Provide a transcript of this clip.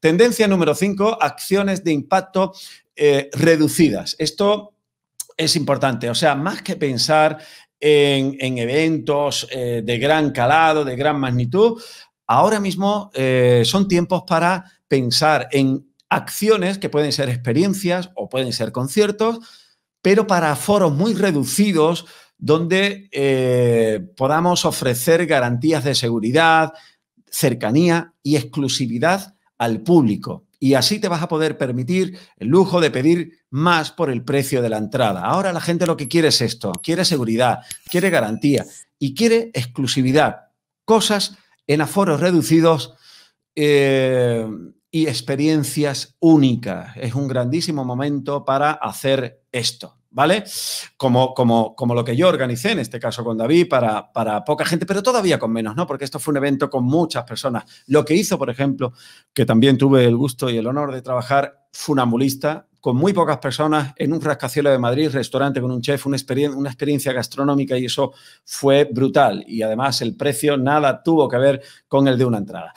Tendencia número 5, acciones de impacto eh, reducidas. Esto es importante, o sea, más que pensar en, eventos eh, de gran calado, de gran magnitud, ahora mismo eh, son tiempos para pensar en acciones que pueden ser experiencias o pueden ser conciertos, pero para foros muy reducidos donde podamos ofrecer garantías de seguridad, cercanía y exclusividad al público. Y así te vas a poder permitir el lujo de pedir más por el precio de la entrada. Ahora la gente lo que quiere es esto, quiere seguridad, quiere garantía y quiere exclusividad. Cosas en aforos reducidos eh, y experiencias únicas. Es un grandísimo momento para hacer esto. ¿vale? Como, como, como lo que yo organicé, en este caso con David, para, para poca gente, pero todavía con menos, ¿no? Porque esto fue un evento con muchas personas. Lo que hizo, por ejemplo, que también tuve el gusto y el honor de trabajar, funambulista, con muy pocas personas, en un rascacielos de Madrid, restaurante con un chef, una, una experiencia gastronómica y eso fue brutal. Y además el precio nada tuvo que ver con el de una entrada.